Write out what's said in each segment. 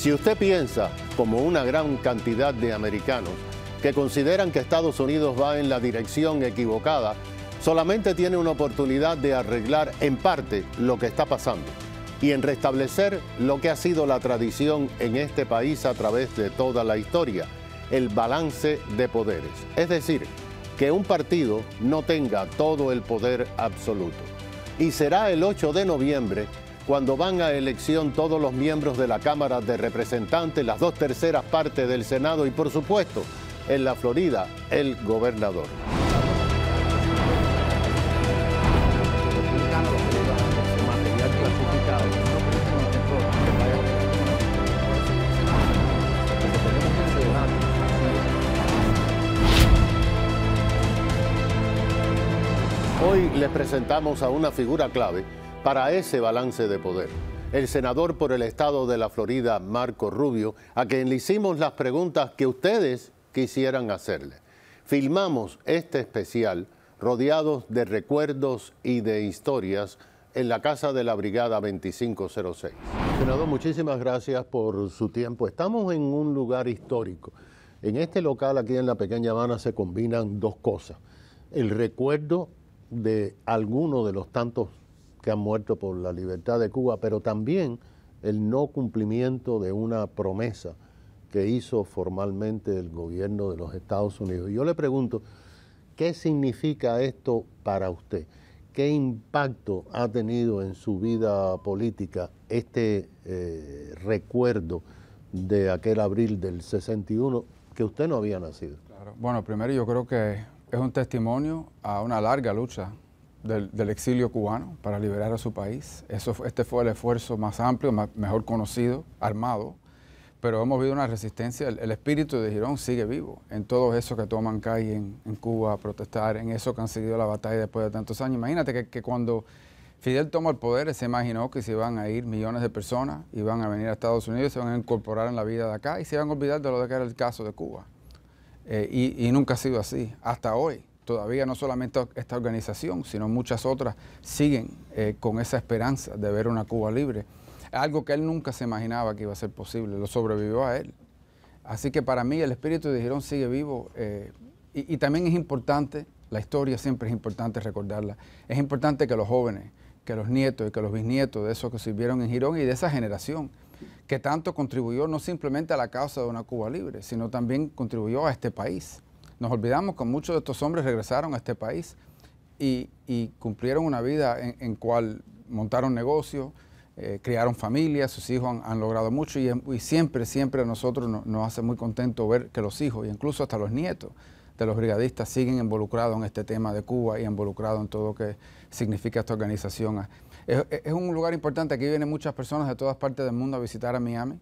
Si usted piensa, como una gran cantidad de americanos, que consideran que Estados Unidos va en la dirección equivocada, solamente tiene una oportunidad de arreglar en parte lo que está pasando y en restablecer lo que ha sido la tradición en este país a través de toda la historia, el balance de poderes. Es decir, que un partido no tenga todo el poder absoluto. Y será el 8 de noviembre cuando van a elección todos los miembros de la Cámara de Representantes, las dos terceras partes del Senado y por supuesto en la Florida el gobernador. Hoy les presentamos a una figura clave para ese balance de poder. El senador por el estado de la Florida, Marco Rubio, a quien le hicimos las preguntas que ustedes quisieran hacerle. Filmamos este especial rodeados de recuerdos y de historias en la casa de la Brigada 2506. Senador, muchísimas gracias por su tiempo. Estamos en un lugar histórico. En este local aquí en la Pequeña Habana se combinan dos cosas. El recuerdo de alguno de los tantos que han muerto por la libertad de Cuba, pero también el no cumplimiento de una promesa que hizo formalmente el gobierno de los Estados Unidos. Yo le pregunto, ¿qué significa esto para usted? ¿Qué impacto ha tenido en su vida política este eh, recuerdo de aquel abril del 61 que usted no había nacido? Claro. Bueno, primero yo creo que es un testimonio a una larga lucha del, exilio cubano para liberar a su país. Eso, este fue el esfuerzo más amplio, mejor conocido, armado, pero hemos visto una resistencia. El, espíritu de Girón sigue vivo en todo eso que toman calle en, en, Cuba a protestar, en eso que han seguido la batalla después de tantos años. Imagínate que, que cuando Fidel toma el poder, se imaginó que se iban a ir millones de personas, iban a venir a Estados Unidos, se van a incorporar en la vida de acá y se van a olvidar de lo que era el caso de Cuba. Eh, y nunca ha sido así, hasta hoy todavía no solamente esta organización, sino muchas otras siguen eh, con esa esperanza de ver una Cuba libre, algo que él nunca se imaginaba que iba a ser posible, lo sobrevivió a él. Así que para mí el espíritu de Girón sigue vivo eh, y, y también es importante, la historia siempre es importante recordarla, es importante que los jóvenes, que los nietos y que los bisnietos de esos que sirvieron en Girón y de esa generación, que tanto contribuyó no simplemente a la causa de una Cuba libre, sino también contribuyó a este país nos olvidamos que muchos de estos hombres regresaron a este país y, cumplieron una vida en, la cual montaron negocios, eh, criaron familias, sus hijos han, logrado mucho y, siempre, siempre a nosotros nos hace muy contento ver que los hijos, e incluso hasta los nietos de los brigadistas, siguen involucrados en este tema de Cuba y involucrados en todo lo que significa esta organización. Es, es, un lugar importante, aquí vienen muchas personas de todas partes del mundo a visitar a Miami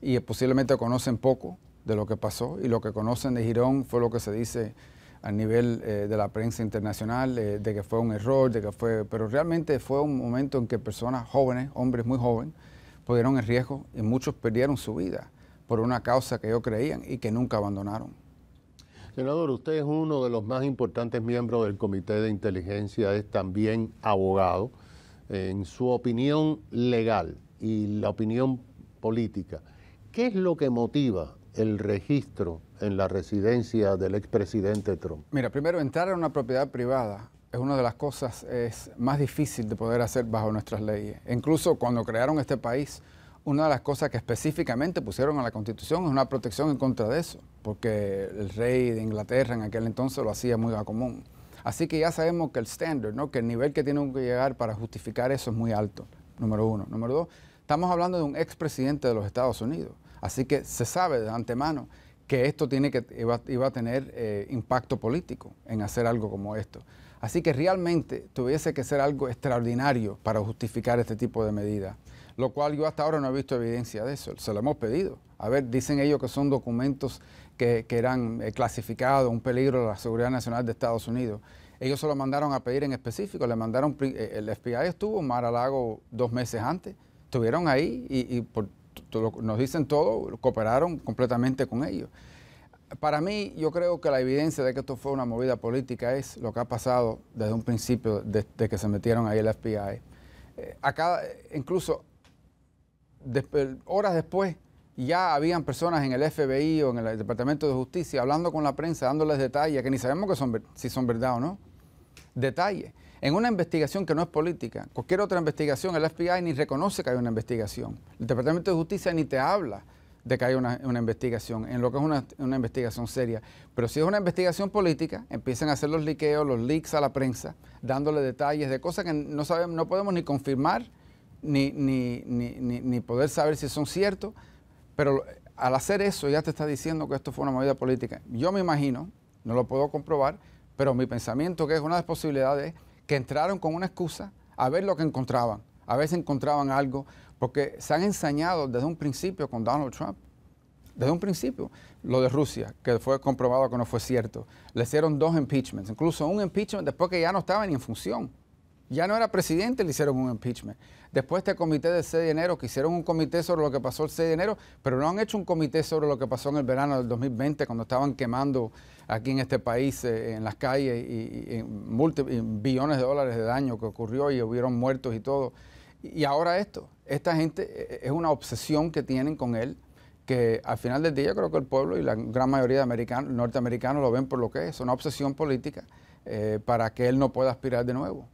y eh, posiblemente conocen poco de lo que pasó y lo que conocen de Girón fue lo que se dice a nivel eh, de la prensa internacional, eh, de que fue un error, de que fue, pero realmente fue un momento en que personas jóvenes, hombres muy jóvenes, pusieron en riesgo y muchos perdieron su vida por una causa que ellos creían y que nunca abandonaron. Senador, usted es uno de los más importantes miembros del Comité de Inteligencia, es también abogado. En su opinión legal y la opinión política, ¿qué es lo que motiva el registro en la residencia del expresidente Trump? Mira, primero, entrar en una propiedad privada es una de las cosas es más difícil de poder hacer bajo nuestras leyes. E incluso cuando crearon este país, una de las cosas que específicamente pusieron a la Constitución es una protección en contra de eso, porque el rey de Inglaterra en aquel entonces lo hacía muy a común. Así que ya sabemos que el estándar, ¿no? que el nivel que tienen que llegar para justificar eso es muy alto, número uno. Número dos, estamos hablando de un expresidente de los Estados Unidos. Así que se sabe de antemano que esto tiene que, iba, a tener eh, impacto político en hacer algo como esto. Así que realmente tuviese que ser algo extraordinario para justificar este tipo de medidas, lo cual yo hasta ahora no he visto evidencia de eso, se lo hemos pedido. A ver, dicen ellos que son documentos que, eran eh, clasificados, un peligro a la seguridad nacional de Estados Unidos. Ellos se lo mandaron a pedir en específico, le mandaron, eh, el FBI estuvo en Mar a Lago dos meses antes, estuvieron ahí y, y por nos dicen todo, cooperaron completamente con ellos. Para mí, yo creo que la evidencia de que esto fue una movida política es lo que ha pasado desde un principio, desde que se metieron ahí el FBI. Eh, acá, eh, incluso horas después, ya habían personas en el FBI o en el Departamento de Justicia hablando con la prensa, dándoles detalles, que ni sabemos que son, si son verdad o no. Detalles. En una investigación que no es política, cualquier otra investigación, el FBI ni reconoce que hay una investigación. El Departamento de Justicia ni te habla de que hay una, investigación, en lo que es una, investigación seria. Pero si es una investigación política, empiezan a hacer los liqueos, los leaks a la prensa, dándole detalles de cosas que no, sabemos, no podemos ni confirmar, ni, ni, ni, poder saber si son ciertos. Pero al hacer eso ya te está diciendo que esto fue una movida política. Yo me imagino, no lo puedo comprobar, pero mi pensamiento que es una de las posibilidades que entraron con una excusa a ver lo que encontraban, a ver si encontraban algo, porque se han ensañado desde un principio con Donald Trump. Desde un principio, lo de Rusia, que fue comprobado que no fue cierto. Le hicieron dos impeachments, incluso un impeachment después que ya no estaba ni en función. Ya no era presidente, le hicieron un impeachment. Después este comité del 6 de enero, que hicieron un comité sobre lo que pasó el 6 de enero, pero no han hecho un comité sobre lo que pasó en el verano del 2020, cuando estaban quemando aquí en este país, eh, en las calles, y, billones de dólares de daño que ocurrió y hubieron muertos y todo. Y ahora esto, esta gente eh, eh, es una obsesión que tienen con él, que al final del día creo que el pueblo y la gran mayoría de americanos, norteamericanos lo ven por lo que es, una obsesión política para que él no pueda aspirar de nuevo.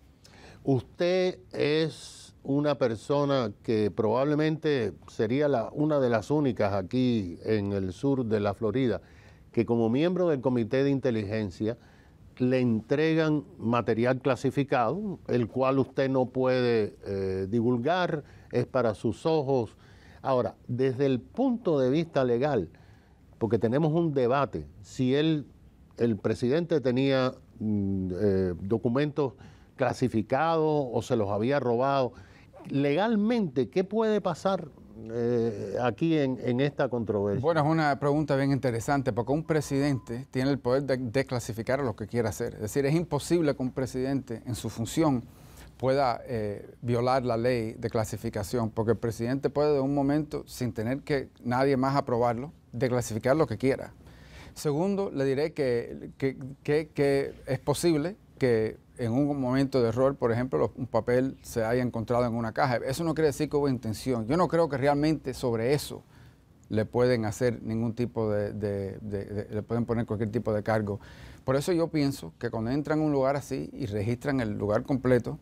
Usted es una persona que probablemente sería una de las únicas aquí en el sur de la Florida que como miembro del Comité de Inteligencia le entregan material clasificado, el cual usted no puede eh, divulgar, es para sus ojos. Ahora, desde el punto de vista legal, porque tenemos un debate, si él, el presidente tenía mm, eh, documentos clasificado o se los había robado. Legalmente, ¿qué puede pasar eh, aquí en, en, esta controversia? Bueno, es una pregunta bien interesante, porque un presidente tiene el poder de desclasificar lo que quiera hacer. Es decir, es imposible que un presidente en su función pueda eh, violar la ley de clasificación, porque el presidente puede de un momento, sin tener que nadie más aprobarlo, declasificar lo que quiera. Segundo, le diré que, que, que es posible que en un momento de error, por ejemplo, un papel se haya encontrado en una caja. Eso no quiere decir que hubo intención. Yo no creo que realmente sobre eso le pueden hacer ningún tipo de, le pueden poner cualquier tipo de cargo. Por eso yo pienso que cuando entran a un lugar así y registran el lugar completo,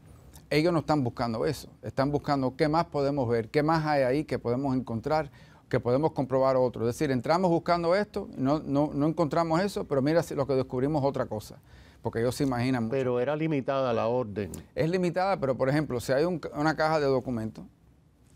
ellos no están buscando eso, están buscando qué más podemos ver, qué más hay ahí que podemos encontrar, que podemos comprobar otro. Es decir, entramos buscando esto, no, no encontramos eso, pero mira si lo que descubrimos otra cosa porque ellos se imaginan Pero era limitada la orden. Es limitada, pero por ejemplo, si hay una caja de documentos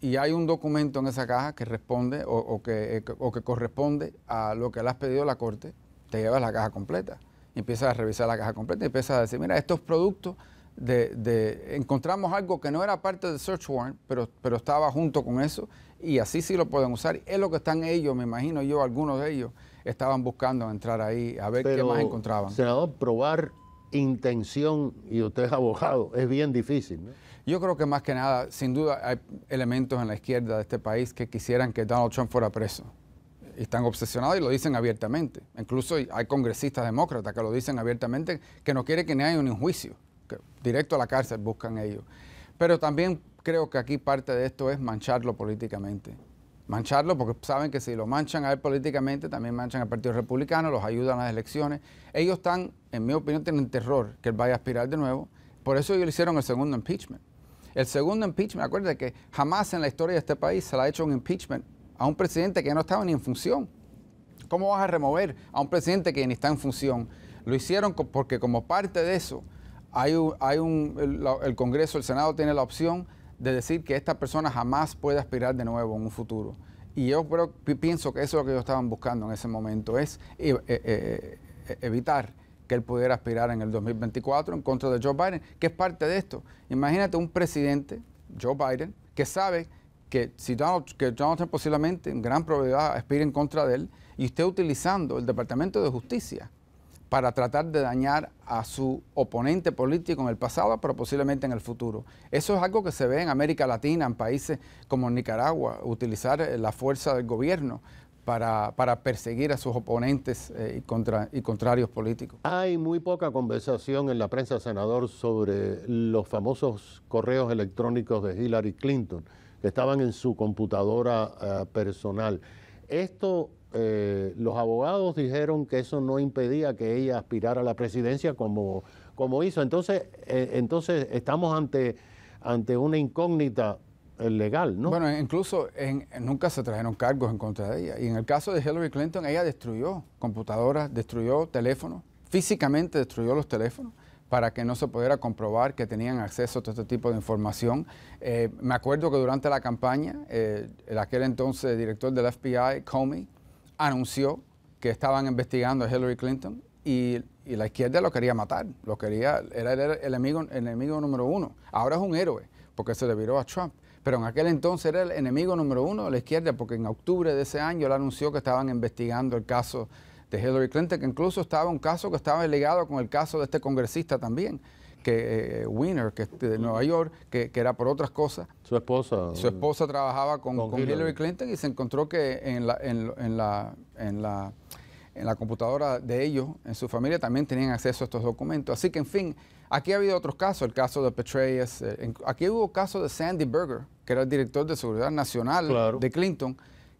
y hay un documento en esa caja que responde o, que, eh, que corresponde a lo que le has pedido la corte, te llevas la caja completa. Y empiezas a revisar la caja completa y empiezas a decir, mira, estos productos de, encontramos algo que no era parte del search warrant, pero, pero estaba junto con eso, y así sí lo pueden usar. Es lo que están ellos, me imagino yo, algunos de ellos estaban buscando entrar ahí a ver qué más encontraban. Senador, probar intención, y usted es abogado, es bien difícil. Yo creo que más que nada, sin duda, hay elementos en la izquierda de este país que quisieran que Donald Trump fuera preso. están obsesionados y lo dicen abiertamente. Incluso hay congresistas demócratas que lo dicen abiertamente que no quiere que ni haya un juicio directo a la cárcel buscan ellos. Pero también creo que aquí parte de esto es mancharlo políticamente. Mancharlo porque saben que si lo manchan a él políticamente, también manchan al Partido Republicano, los ayudan a las elecciones. Ellos están, en mi opinión, tienen terror que él vaya a aspirar de nuevo. Por eso ellos hicieron el segundo impeachment. El segundo impeachment, acuérdense que jamás en la historia de este país se le ha hecho un impeachment a un presidente que no estaba ni en función. ¿Cómo vas a remover a un presidente que ni está en función? Lo hicieron porque como parte de eso hay hay un, el, Congreso, el Senado tiene la opción de decir que esta persona jamás puede aspirar de nuevo en un futuro. Y yo pienso que eso es lo que ellos estaban buscando en ese momento, es eh, eh, eh, evitar que él pudiera aspirar en el 2024 en contra de Joe Biden, que es parte de esto. Imagínate un presidente, Joe Biden, que sabe que si Donald, que Donald Trump posiblemente en gran probabilidad aspire en contra de él y esté utilizando el Departamento de Justicia para tratar de dañar a su oponente político en el pasado, pero posiblemente en el futuro. Eso es algo que se ve en América Latina, en países como Nicaragua, utilizar eh, la fuerza del gobierno para, perseguir a sus oponentes eh, y, contrarios políticos. Hay muy poca conversación en la prensa, senador, sobre los famosos correos electrónicos de Hillary Clinton, que estaban en su computadora eh, personal. Esto eh, los abogados dijeron que eso no impedía que ella aspirara a la presidencia como, como hizo. Entonces, eh, entonces estamos ante, ante una incógnita eh, legal, ¿no? Bueno, incluso nunca se trajeron cargos en contra de ella. Y en el caso de Hillary Clinton, ella destruyó computadoras, destruyó teléfonos, físicamente destruyó los teléfonos para que no se pudiera comprobar que tenían acceso a todo este tipo de información. Eh, me acuerdo que durante la campaña, eh, el aquel entonces director del FBI, Comey, anunció que estaban investigando a Hillary Clinton y, la izquierda lo quería matar, lo quería, era el, enemigo, el enemigo número uno. Ahora es un héroe porque se le viró a Trump pero en aquel entonces era el enemigo número uno de la izquierda, porque en octubre de ese año él anunció que estaban investigando el caso de Hillary Clinton, que incluso estaba un caso que estaba ligado con el caso de este congresista también que eh, Winner, que de Nueva York, que, era por otras cosas. Su esposa. Su eh, esposa trabajaba con, Hillary. Clinton y se encontró que en la, en, la, en la, computadora de ellos, en su familia, también tenían acceso a estos documentos. Así que, en fin, aquí ha habido otros casos, el caso de Petraeus, eh, aquí hubo caso de Sandy Berger, que era el director de Seguridad Nacional de Clinton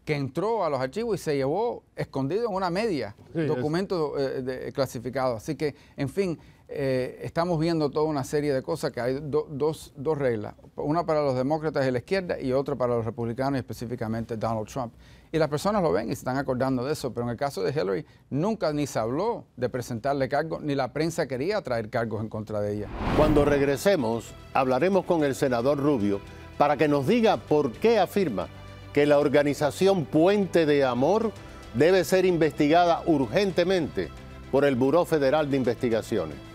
que entró a los archivos y se llevó escondido en una media documentos eh, clasificados. Así que, en fin, eh, estamos viendo toda una serie de cosas que hay dos, reglas, una para los demócratas de la izquierda y otra para los republicanos específicamente Donald Trump. Y las personas lo ven y se están acordando de eso, pero en el caso de Hillary nunca ni se habló de presentarle cargos, ni la prensa quería traer cargos en contra de ella. Cuando regresemos, hablaremos con el senador Rubio para que nos diga por qué afirma que la organización Puente de Amor debe ser investigada urgentemente por el Buró Federal de Investigaciones.